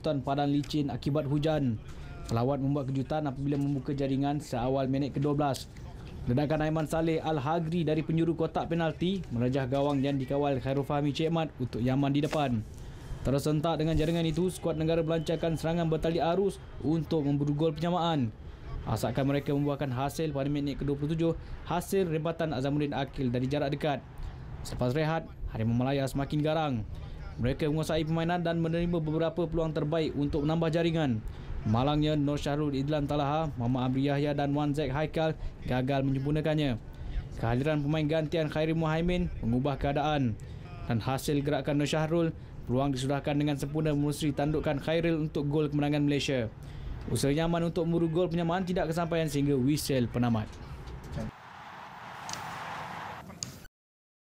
hutan padang licin akibat hujan. Pelawat membuat kejutan apabila membuka jaringan seawal minit ke-12. Ledakan Aiman Saleh Al-Hagri dari penjuru kotak penalti merajah gawang yang dikawal Khairul Fahmi Cik Mat untuk Yaman di depan. Tersentak dengan jaringan itu, skuad negara melancarkan serangan bertali arus untuk memburu gol penyamaan. Asalkan mereka membuahkan hasil pada minit ke-27, hasil rebatan Azamuddin Akil dari jarak dekat. Selepas rehat, Harimau Malaya semakin garang. Mereka menguasai permainan dan menerima beberapa peluang terbaik untuk menambah jaringan. Malangnya Nur Syahrul Idlan Talaha, Mama Amri Yahya dan Wan Zek Haikal gagal menyempurnakannya. Kehadiran pemain gantian Khairi Muhaimin mengubah keadaan. Dan hasil gerakan Nur Syahrul, peluang disudahkan dengan sempurna menerusi tandukan Khairil untuk gol kemenangan Malaysia. Usaha nyaman untuk muru gol penyamaan tidak kesampaian sehingga whistle penamat.